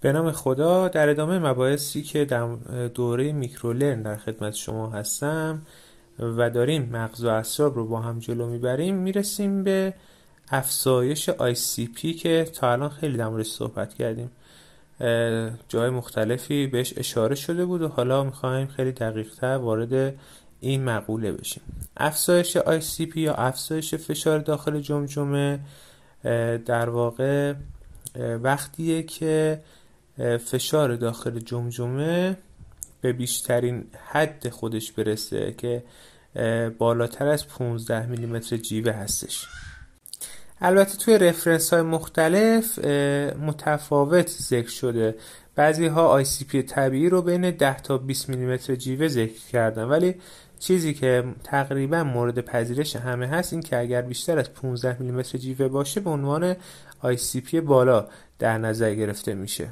به نام خدا در ادامه مباحثی که در دوره میکرولرن در خدمت شما هستم و داریم مغز و اعصاب رو با هم جلو میبریم میرسیم به افزایش پی که تا الان خیلی در صحبت کردیم جای مختلفی بهش اشاره شده بود و حالا میخوایم خیلی دقیق تر وارد این مقوله بشیم افزایش پی یا افزایش فشار داخل جمجمه در واقع وقتیه که فشار داخل جمجمه به بیشترین حد خودش برسه که بالاتر از 15 میلیمتر جیوه هستش البته توی رفرنس های مختلف متفاوت ذکر شده بعضی ها پی طبیعی رو بین 10 تا 20 میلیمتر جیوه ذکر کردن ولی چیزی که تقریبا مورد پذیرش همه هست این که اگر بیشتر از 15 میلیمتر جیوه باشه به عنوان پی بالا در نظر گرفته میشه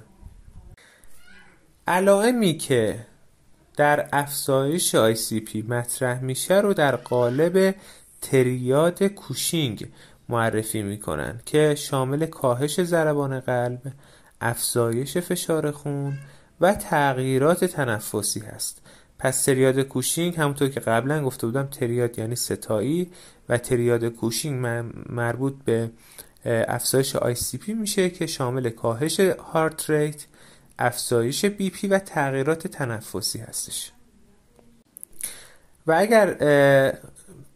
علائمی که در افزایش پی مطرح میشه رو در قالب تریاد کوشینگ معرفی میکنن که شامل کاهش ضربان قلب، افزایش فشار خون و تغییرات تنفسی هست. پس تریاد کوشینگ همونطور که قبلا گفته بودم تریاد یعنی ستایی و تریاد کوشینگ مربوط به افزایش پی میشه که شامل کاهش هارت ریت افزایش پی و تغییرات تنفسی هستش و اگر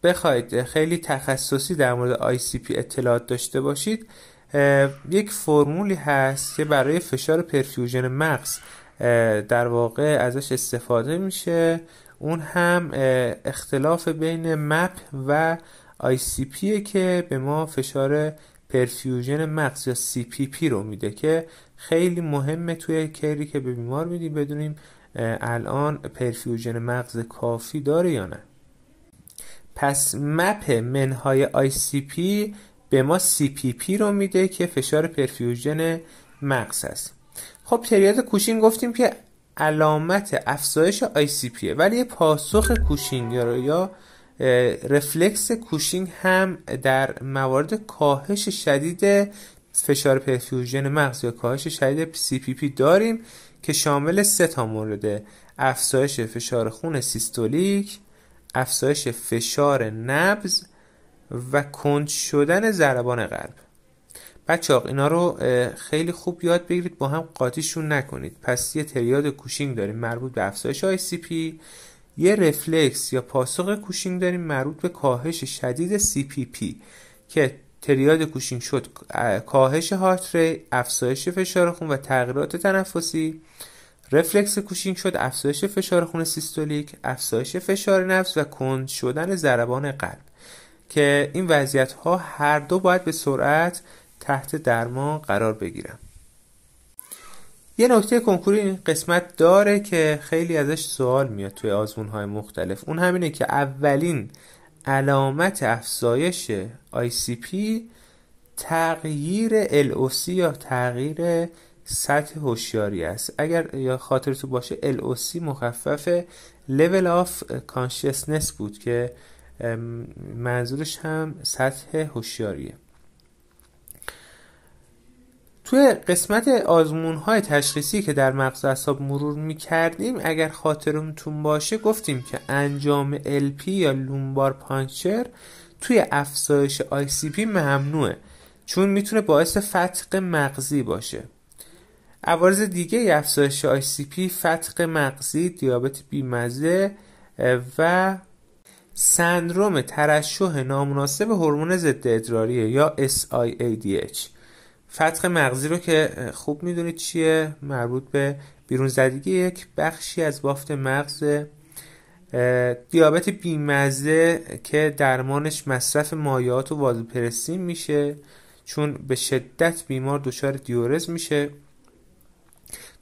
بخواید خیلی تخصصی در مورد پی اطلاعات داشته باشید یک فرمولی هست که برای فشار پرفیوژن مغز در واقع ازش استفاده میشه اون هم اختلاف بین مپ و پیه که به ما فشار پرفیوژن مغز یا سی پی پی رو میده که خیلی مهمه توی کری که به بیمار میدیم بدونیم الان پرفیوژن مغز کافی داره یا نه پس مپ منهای آی سی پی به ما سی پی پی رو میده که فشار پرفیوژن مغز هست خب تریاد کوشین گفتیم که علامت افزایش آی سی پیه ولی پاسخ کوشینگ یا رفلکس کوشینگ هم در موارد کاهش شدید فشار پرفیوژن مغز یا کاهش شدید سی پی پی داریم که شامل سه تا مورد افزایش فشار خون سیستولیک افزایش فشار نبز و کند شدن ضربان قلب بچه اینا رو خیلی خوب یاد بگیرید با هم قاطیشون نکنید پس یه تریاد کوشینگ داریم مربوط به افزایش آی سی پی یه رفلکس یا پاسخ کوشینگ داریم مربوط به کاهش شدید پی که تریاد کوشینگ شد کاهش هارت افزایش فشار خون و تغییرات تنفسی رفلکس کوشینگ شد افزایش فشار خون سیستولیک، افزایش فشار نفس و کند شدن ضربان قلب که این وضعیت ها هر دو باید به سرعت تحت درمان قرار بگیرند یه نکته کنکوری این قسمت داره که خیلی ازش سوال میاد توی آزمون های مختلف اون همینه که اولین علامت افزایش ICP تغییر LOC یا تغییر سطح هوشیاری است اگر یا خاطر تو باشه LOC مخفف Level of Consciousness بود که منظورش هم سطح هوشیاریه توی قسمت آزمون های تشخیصی که در مغز اصاب مرور می کردیم اگر خاطرمتون باشه گفتیم که انجام LP یا لومبار پانچر توی افزایش ICP ممنوعه چون میتونه باعث فتق مغزی باشه عوارض دیگه افزایش ICP فتق مغزی دیابت بیمزه و سندروم ترشح نامناسب هورمون ضد ادراریه یا SIADH فتخ مغزی رو که خوب میدونید چیه مربوط به بیرون زدگی یک بخشی از بافت مغز دیابت بیمزه که درمانش مصرف مایات و وازوپرسین میشه چون به شدت بیمار دچار دیورز میشه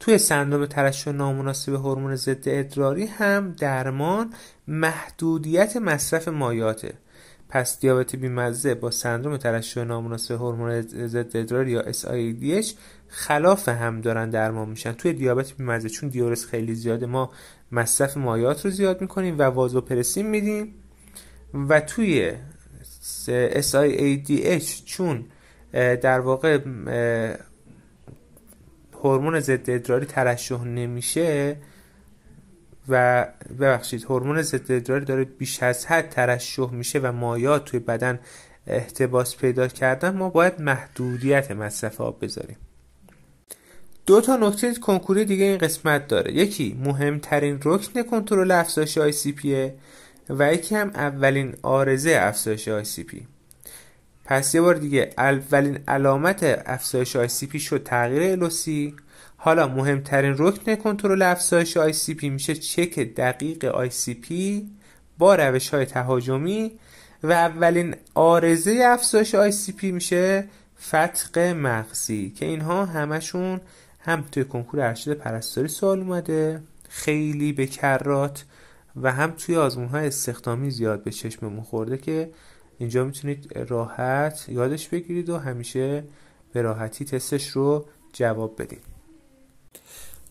توی ترش ترشح نامناسب هورمون ضد ادراری هم درمان محدودیت مصرف مایاته پس دیابت بیمزه با سندروم ترشح نامناسب هورمون ضد ادرار یا SIDH خلاف هم دارن درمان میشن توی دیابت بیمزه چون دیورس خیلی زیاده ما مصرف مایات رو زیاد میکنیم و وازوپرسین میدیم و توی SIADH چون در واقع هورمون ضد ادراری ترشح نمیشه و ببخشید هورمون ضد ادراری داره بیش از حد ترشح میشه و مایات توی بدن احتباس پیدا کردن ما باید محدودیت مصرف آب بذاریم دو تا نکته کنکوری دیگه این قسمت داره یکی مهمترین رکن کنترل افزایش آی سی پیه و یکی هم اولین آرزه افزایش آی سی پی پس یه بار دیگه اولین علامت افزایش ICP شد تغییر الوسی حالا مهمترین رکن کنترل افزایش ICP میشه چک دقیق ICP با روش های تهاجمی و اولین آرزه افزایش ICP میشه فتق مغزی که اینها همشون هم توی کنکور ارشد پرستاری سوال اومده خیلی به کرات و هم توی آزمون های استخدامی زیاد به چشممون خورده که اینجا میتونید راحت یادش بگیرید و همیشه به راحتی تستش رو جواب بدید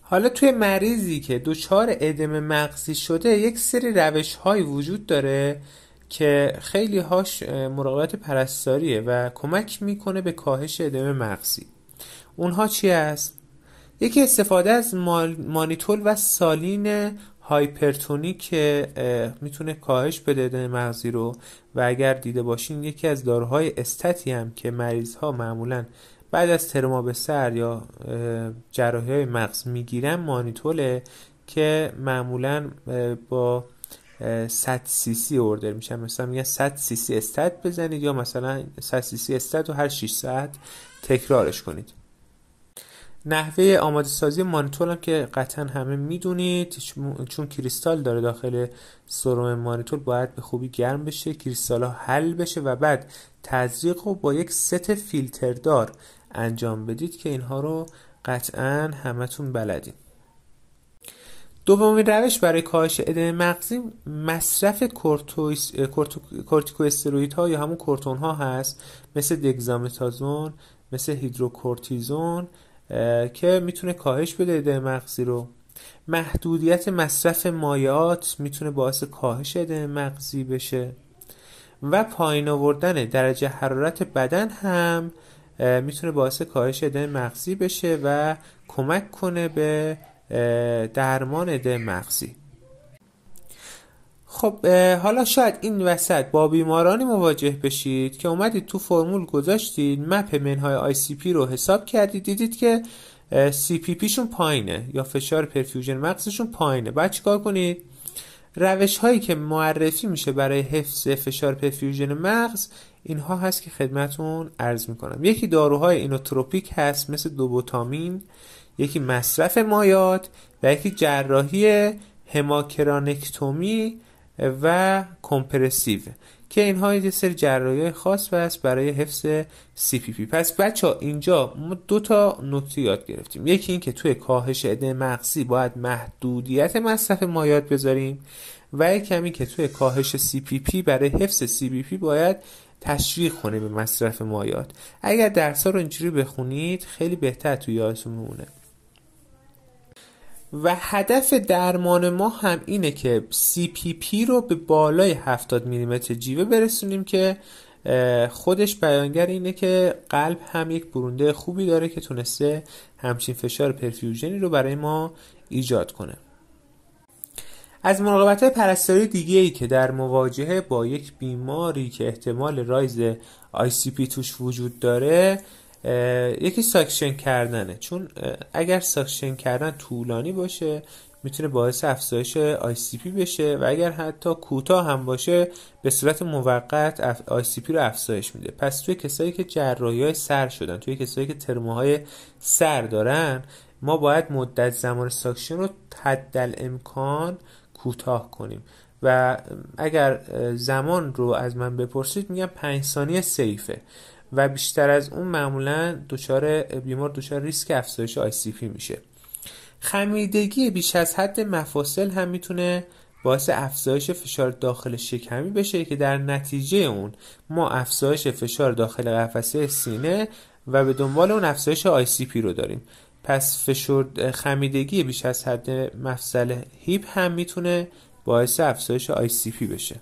حالا توی مریضی که دچار ادم مغزی شده یک سری روش های وجود داره که خیلی هاش مراقبت پرستاریه و کمک میکنه به کاهش ادم مغزی اونها چی است؟ یکی استفاده از مانیتول و سالین هایپرتونی که میتونه کاهش بده ده مغزی رو و اگر دیده باشین یکی از داروهای استتی هم که مریض ها معمولا بعد از ترما به سر یا جراحی های مغز میگیرن مانیتوله که معمولا با 100 سی سی اوردر میشن مثلا میگن 100 سی سی استت بزنید یا مثلا 100 سی سی استت رو هر 6 ساعت تکرارش کنید نحوه آماده سازی مانیتور هم که قطعا همه میدونید چون کریستال داره داخل سرم مانیتور باید به خوبی گرم بشه کریستال ها حل بشه و بعد تزریق رو با یک ست فیلتردار انجام بدید که اینها رو قطعا همتون بلدین دومین روش برای کاهش ادم مغزی مصرف کورتیکوستروئید ها یا همون کورتون ها هست مثل دگزامتازون مثل هیدروکورتیزون که میتونه کاهش بده اده مغزی رو محدودیت مصرف مایات میتونه باعث کاهش اده مغزی بشه و پایین آوردن درجه حرارت بدن هم میتونه باعث کاهش ده مغزی بشه و کمک کنه به درمان اده مغزی خب حالا شاید این وسط با بیمارانی مواجه بشید که اومدید تو فرمول گذاشتید مپ منهای آی سی پی رو حساب کردید دیدید که سی پی پیشون پایینه یا فشار پرفیوژن مغزشون پایینه بعد چیکار کنید روش هایی که معرفی میشه برای حفظ فشار پرفیوژن مغز اینها هست که خدمتون عرض میکنم یکی داروهای اینوتروپیک هست مثل دوبوتامین یکی مصرف مایات و یکی جراحی هماکرانکتومی و کمپرسیو که اینها یه سری جراحی خاص است برای حفظ پی پس بچه اینجا ما دو تا نکته یاد گرفتیم یکی این که توی کاهش عده مغزی باید محدودیت مصرف مایات بذاریم و یکی همین که توی کاهش پی برای حفظ پی باید تشریح کنه به مصرف مایات اگر درس ها رو اینجوری بخونید خیلی بهتر توی یادتون میمونه و هدف درمان ما هم اینه که CPP رو به بالای 70 میلیمتر جیوه برسونیم که خودش بیانگر اینه که قلب هم یک برونده خوبی داره که تونسته همچین فشار پرفیوژنی رو برای ما ایجاد کنه از مراقبت های پرستاری دیگه ای که در مواجهه با یک بیماری که احتمال رایز پی توش وجود داره یکی ساکشن کردنه چون اگر ساکشن کردن طولانی باشه میتونه باعث افزایش ICP بشه و اگر حتی کوتاه هم باشه به صورت موقت ICP رو افزایش میده پس توی کسایی که جراحی های سر شدن توی کسایی که های سر دارن ما باید مدت زمان ساکشن رو تدل امکان کوتاه کنیم و اگر زمان رو از من بپرسید میگم پنج ثانیه سیفه و بیشتر از اون معمولا دچار بیمار دچار ریسک افزایش آیسیپی میشه خمیدگی بیش از حد مفاصل هم میتونه باعث افزایش فشار داخل شکمی بشه که در نتیجه اون ما افزایش فشار داخل قفسه سینه و به دنبال اون افزایش پی رو داریم پس فشار خمیدگی بیش از حد مفصل هیپ هم میتونه باعث افزایش پی بشه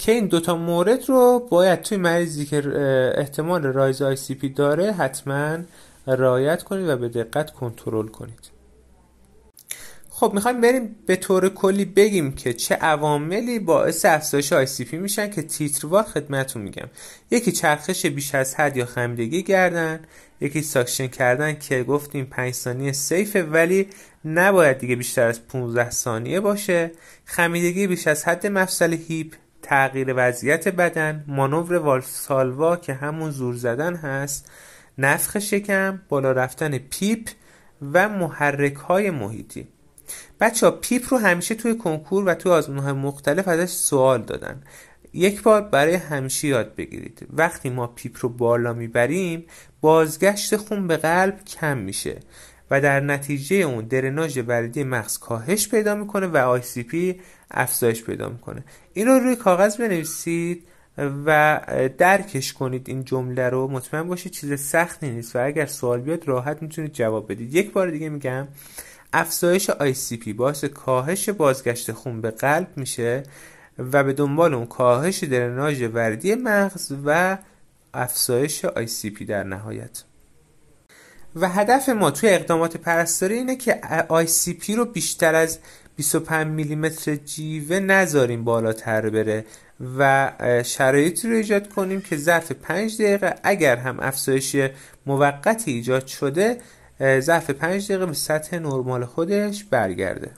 که این دوتا مورد رو باید توی مریضی که احتمال رایز آی سی پی داره حتما رعایت کنید و به دقت کنترل کنید خب میخوایم بریم به طور کلی بگیم که چه عواملی باعث افزایش آی سی پی میشن که تیتروار خدمتون میگم یکی چرخش بیش از حد یا خمیدگی گردن یکی ساکشن کردن که گفتیم 5 ثانیه سیفه ولی نباید دیگه بیشتر از 15 ثانیه باشه خمیدگی بیش از حد مفصل هیپ تغییر وضعیت بدن، مانور والسالوا که همون زور زدن هست، نفخ شکم، بالا رفتن پیپ و محرک های محیطی بچه ها پیپ رو همیشه توی کنکور و توی آزمون های مختلف ازش سوال دادن یک بار برای همیشه یاد بگیرید وقتی ما پیپ رو بالا میبریم بازگشت خون به قلب کم میشه و در نتیجه اون درناژ وریدی مغز کاهش پیدا میکنه و پی افزایش پیدا میکنه این رو روی کاغذ بنویسید و درکش کنید این جمله رو مطمئن باشید چیز سختی نیست و اگر سوال بیاد راحت میتونید جواب بدید یک بار دیگه میگم افزایش پی باعث کاهش بازگشت خون به قلب میشه و به دنبال اون کاهش درناژ وردی مغز و افزایش پی در نهایت و هدف ما توی اقدامات پرستاری اینه که ICP رو بیشتر از 25 میلیمتر جیوه نذاریم بالاتر بره و شرایطی رو ایجاد کنیم که ظرف 5 دقیقه اگر هم افزایش موقتی ایجاد شده ظرف 5 دقیقه به سطح نرمال خودش برگرده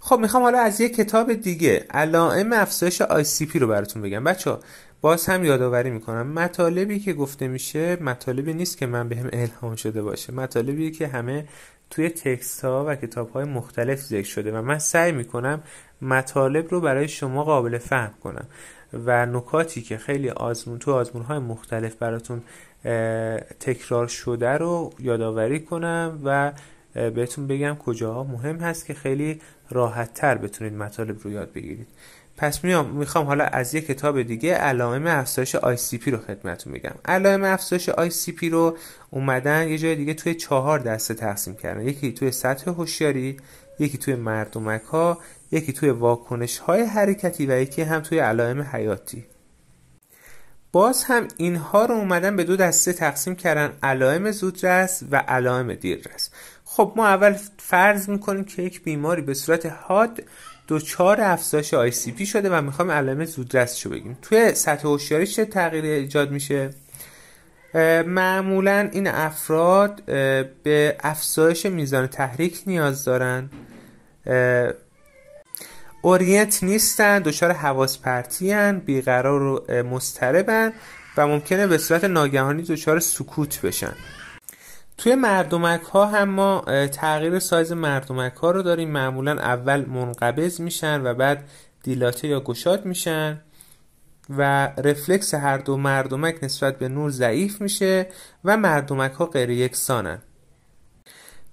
خب میخوام حالا از یه کتاب دیگه علائم افزایش ICP رو براتون بگم بچه باز هم یادآوری میکنم مطالبی که گفته میشه مطالبی نیست که من بهم به الهام شده باشه مطالبی که همه توی تکست ها و کتاب های مختلف ذکر شده و من سعی میکنم مطالب رو برای شما قابل فهم کنم و نکاتی که خیلی آزمون تو آزمون های مختلف براتون تکرار شده رو یادآوری کنم و بهتون بگم کجاها مهم هست که خیلی راحت تر بتونید مطالب رو یاد بگیرید پس میخوام حالا از یه کتاب دیگه علائم افزایش ICP رو خدمتتون میگم علائم افزایش ICP رو اومدن یه جای دیگه توی چهار دسته تقسیم کردن یکی توی سطح هوشیاری یکی توی مردمک ها یکی توی واکنش های حرکتی و یکی هم توی علائم حیاتی باز هم اینها رو اومدن به دو دسته تقسیم کردن علائم زودرس و علائم دیررس خب ما اول فرض میکنیم که یک بیماری به صورت حاد دچار افزایش آی پی شده و میخوام علائم شو بگیم توی سطح هوشیاری چه تغییر ایجاد میشه معمولا این افراد به افزایش میزان تحریک نیاز دارن اورینت نیستن دچار حواس پرتی هن بیقرار و مستربن و ممکنه به صورت ناگهانی دچار سکوت بشن توی مردمک ها هم ما تغییر سایز مردمک ها رو داریم معمولا اول منقبض میشن و بعد دیلاته یا گشاد میشن و رفلکس هر دو مردمک نسبت به نور ضعیف میشه و مردمک ها غیر یکسانن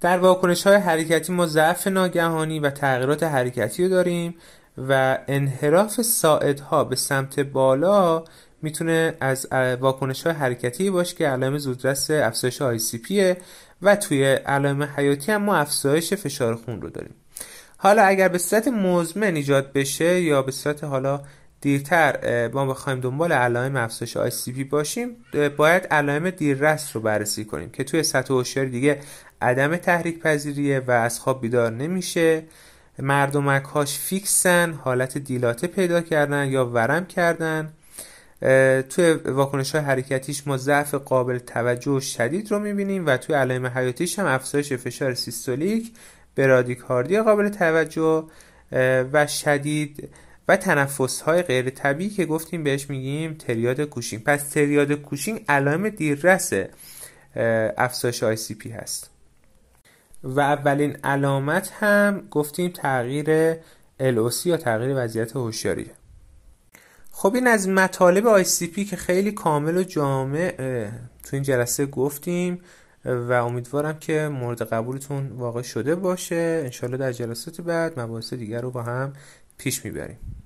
در واکنش های حرکتی ما ضعف ناگهانی و تغییرات حرکتی رو داریم و انحراف ها به سمت بالا میتونه از واکنش های حرکتی باشه که علائم زودرس افزایش آی سی و توی علائم حیاتی هم ما افزایش فشار خون رو داریم حالا اگر به صورت مزمن ایجاد بشه یا به صورت حالا دیرتر ما بخوایم دنبال علائم افزایش آی سی پی باشیم باید علائم دیررس رو بررسی کنیم که توی سطح هوشیاری دیگه عدم تحریک پذیریه و از خواب بیدار نمیشه مردمک هاش فیکسن حالت دیلاته پیدا کردن یا ورم کردن توی واکنش های حرکتیش ما ضعف قابل توجه و شدید رو میبینیم و توی علائم حیاتیش هم افزایش فشار سیستولیک برادیکاردی قابل توجه و شدید و تنفس های غیر طبیعی که گفتیم بهش میگیم تریاد کوشینگ پس تریاد کوشینگ علائم دیررس افزایش آی سی پی هست و اولین علامت هم گفتیم تغییر LOC یا تغییر وضعیت هوشیاری خب این از مطالب ICP که خیلی کامل و جامع تو این جلسه گفتیم و امیدوارم که مورد قبولتون واقع شده باشه انشالله در جلسات بعد مباحث دیگر رو با هم پیش میبریم